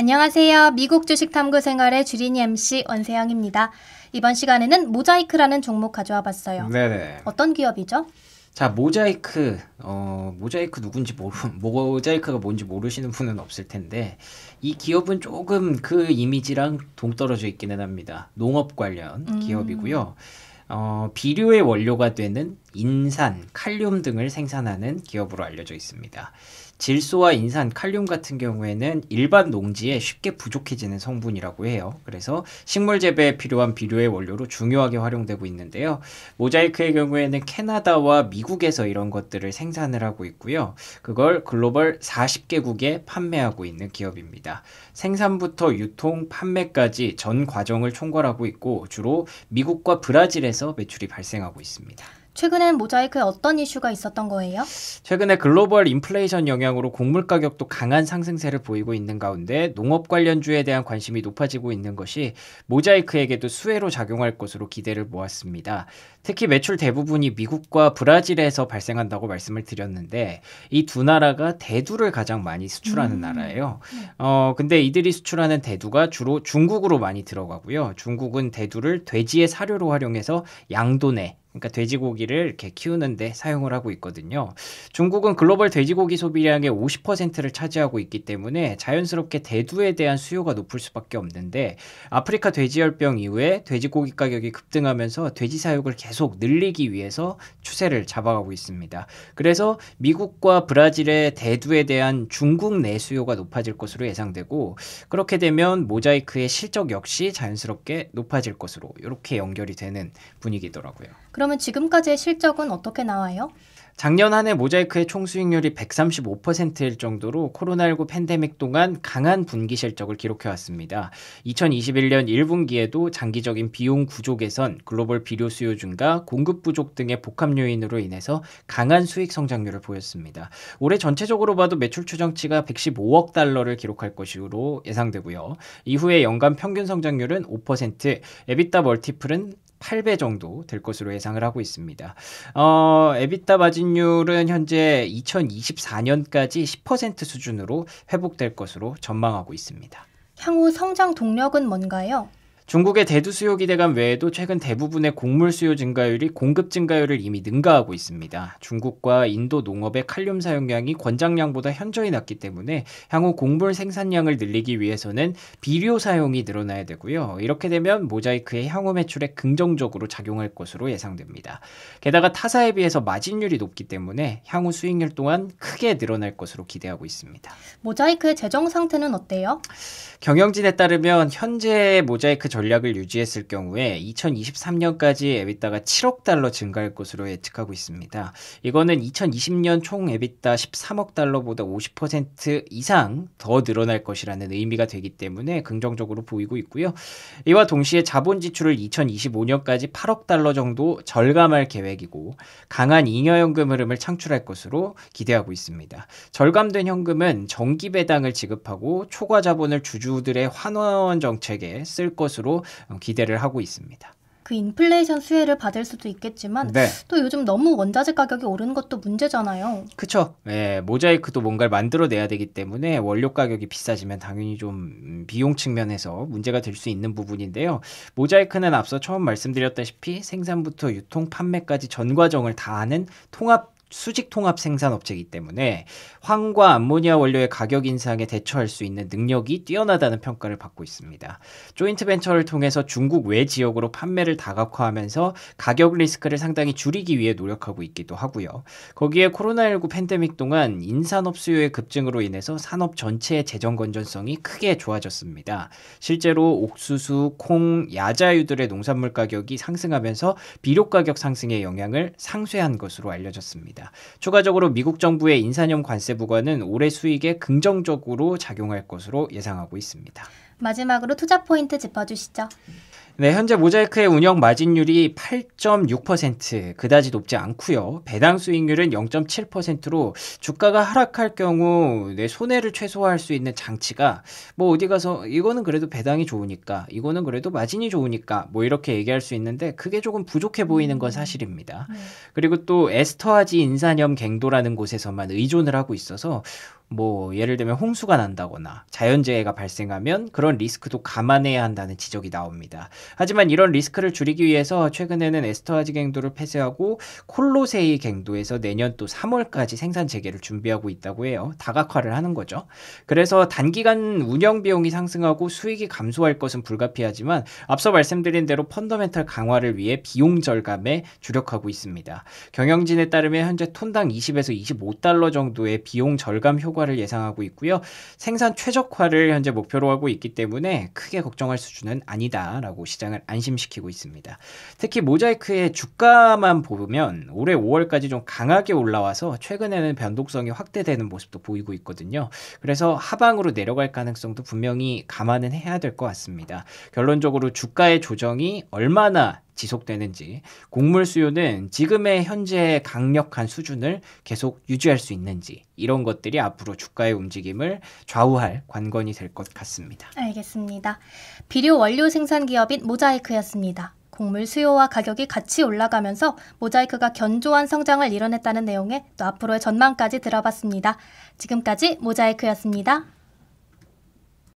안녕하세요. 미국 주식 탐구 생활의 주린이 MC 원세영입니다. 이번 시간에는 모자이크라는 종목 가져와 봤어요. 네 어떤 기업이죠? 자 모자이크 어 모자이크 누군지 모르 모자이크가 뭔지 모르시는 분은 없을 텐데 이 기업은 조금 그 이미지랑 동떨어져 있기는 합니다 농업 관련 음. 기업이고요 어 비료의 원료가 되는 인산 칼륨 등을 생산하는 기업으로 알려져 있습니다 질소와 인산, 칼륨 같은 경우에는 일반 농지에 쉽게 부족해지는 성분이라고 해요. 그래서 식물 재배에 필요한 비료의 원료로 중요하게 활용되고 있는데요. 모자이크의 경우에는 캐나다와 미국에서 이런 것들을 생산을 하고 있고요. 그걸 글로벌 40개국에 판매하고 있는 기업입니다. 생산부터 유통, 판매까지 전 과정을 총괄하고 있고 주로 미국과 브라질에서 매출이 발생하고 있습니다. 최근엔 모자이크에 어떤 이슈가 있었던 거예요? 최근에 글로벌 인플레이션 영향으로 곡물 가격도 강한 상승세를 보이고 있는 가운데 농업 관련주에 대한 관심이 높아지고 있는 것이 모자이크에게도 수혜로 작용할 것으로 기대를 모았습니다. 특히 매출 대부분이 미국과 브라질에서 발생한다고 말씀을 드렸는데 이 두 나라가 대두를 가장 많이 수출하는 음. 나라예요. 네. 어, 근데 이들이 수출하는 대두가 주로 중국으로 많이 들어가고요. 중국은 대두를 돼지의 사료로 활용해서 양도내 그러니까 돼지고기를 이렇게 키우는데 사용을 하고 있거든요. 중국은 글로벌 돼지고기 소비량의 50%를 차지하고 있기 때문에 자연스럽게 대두에 대한 수요가 높을 수밖에 없는데 아프리카 돼지열병 이후에 돼지고기 가격이 급등하면서 돼지 사육을 계속 늘리기 위해서 추세를 잡아가고 있습니다. 그래서 미국과 브라질의 대두에 대한 중국 내 수요가 높아질 것으로 예상되고 그렇게 되면 모자이크의 실적 역시 자연스럽게 높아질 것으로 이렇게 연결이 되는 분위기더라고요. 그러면 지금까지의 실적은 어떻게 나와요? 작년 한 해 모자이크의 총 수익률이 135%일 정도로 코로나19 팬데믹 동안 강한 분기 실적을 기록해 왔습니다. 2021년 1분기에도 장기적인 비용 구조 개선, 글로벌 비료 수요 증가, 공급 부족 등의 복합 요인으로 인해서 강한 수익 성장률을 보였습니다. 올해 전체적으로 봐도 매출 추정치가 115억 달러를 기록할 것으로 예상되고요. 이후에 연간 평균 성장률은 5%, 에비타 멀티플은 8배 정도 될 것으로 예상을 하고 있습니다. 어, 에비타 마진율은 현재 2024년까지 10% 수준으로 회복될 것으로 전망하고 있습니다. 향후 성장 동력은 뭔가요? 중국의 대두 수요 기대감 외에도 최근 대부분의 곡물 수요 증가율이 공급 증가율을 이미 능가하고 있습니다. 중국과 인도 농업의 칼륨 사용량이 권장량보다 현저히 낮기 때문에 향후 곡물 생산량을 늘리기 위해서는 비료 사용이 늘어나야 되고요. 이렇게 되면 모자이크의 향후 매출에 긍정적으로 작용할 것으로 예상됩니다. 게다가 타사에 비해서 마진율이 높기 때문에 향후 수익률 또한 크게 늘어날 것으로 기대하고 있습니다. 모자이크의 재정 상태는 어때요? 경영진에 따르면 현재 모자이크 전 전략을 유지했을 경우에 2023년까지 에비타가 7억 달러 증가할 것으로 예측하고 있습니다. 이거는 2020년 총 에비타 13억 달러보다 50% 이상 더 늘어날 것이라는 의미가 되기 때문에 긍정적으로 보이고 있고요. 이와 동시에 자본 지출을 2025년까지 8억 달러 정도 절감할 계획이고 강한 잉여연금 흐름을 창출할 것으로 기대하고 있습니다. 절감된 현금은 정기 배당을 지급하고 초과 자본을 주주들의 환원 정책에 쓸 것으로 것으로 기대를 하고 있습니다. 그 인플레이션 수혜를 받을 수도 있겠지만 네. 또 요즘 너무 원자재 가격이 오른 것도 문제잖아요. 그렇죠. 예, 모자이크도 뭔가를 만들어내야 되기 때문에 원료 가격이 비싸지면 당연히 좀 비용 측면에서 문제가 될 수 있는 부분인데요. 모자이크는 앞서 처음 말씀드렸다시피 생산부터 유통 판매까지 전 과정을 다 하는 통합 수직 통합 생산업체이기 때문에 황과 암모니아 원료의 가격 인상에 대처할 수 있는 능력이 뛰어나다는 평가를 받고 있습니다. 조인트 벤처를 통해서 중국 외 지역으로 판매를 다각화하면서 가격 리스크를 상당히 줄이기 위해 노력하고 있기도 하고요. 거기에 코로나19 팬데믹 동안 인산업 수요의 급증으로 인해서 산업 전체의 재정 건전성이 크게 좋아졌습니다. 실제로 옥수수, 콩, 야자유들의 농산물 가격이 상승하면서 비료 가격 상승의 영향을 상쇄한 것으로 알려졌습니다. 있습니다. 추가적으로 미국 정부의 인산염 관세 부과는 올해 수익에 긍정적으로 작용할 것으로 예상하고 있습니다. 마지막으로 투자 포인트 짚어주시죠. 네, 현재 모자이크의 운영 마진율이 8.6% 그다지 높지 않고요. 배당 수익률은 0.7%로 주가가 하락할 경우 내 손해를 최소화할 수 있는 장치가 뭐 어디 가서 이거는 그래도 배당이 좋으니까 이거는 그래도 마진이 좋으니까 뭐 이렇게 얘기할 수 있는데 그게 조금 부족해 보이는 건 음. 사실입니다. 네. 그리고 또 에스터아지 인산염 갱도라는 곳에서만 의존을 하고 있어서 뭐 예를 들면 홍수가 난다거나 자연재해가 발생하면 그런 리스크도 감안해야 한다는 지적이 나옵니다. 하지만 이런 리스크를 줄이기 위해서 최근에는 에스터아지 갱도를 폐쇄하고 콜로세이 갱도에서 내년 또 3월까지 생산 재개를 준비하고 있다고 해요. 다각화를 하는 거죠. 그래서 단기간 운영 비용이 상승하고 수익이 감소할 것은 불가피하지만 앞서 말씀드린 대로 펀더멘털 강화를 위해 비용 절감에 주력하고 있습니다. 경영진에 따르면 현재 톤당 20에서 25달러 정도의 비용 절감 효과를 예상하고 있고요. 생산 최적화를 현재 목표로 하고 있기 때문에 크게 걱정할 수준은 아니다라고 시장을 안심시키고 있습니다. 특히 모자이크의 주가만 보면 올해 5월까지 좀 강하게 올라와서 최근에는 변동성이 확대되는 모습도 보이고 있거든요. 그래서 하방으로 내려갈 가능성도 분명히 감안은 해야 될 것 같습니다. 결론적으로 주가의 조정이 얼마나 지속되는지, 곡물 수요는 지금의 현재 강력한 수준을 계속 유지할 수 있는지 이런 것들이 앞으로 주가의 움직임을 좌우할 관건이 될 것 같습니다. 알겠습니다. 비료 원료 생산 기업인 모자이크였습니다. 곡물 수요와 가격이 같이 올라가면서 모자이크가 견조한 성장을 이뤄냈다는 내용의또 앞으로의 전망까지 들어봤습니다. 지금까지 모자이크였습니다.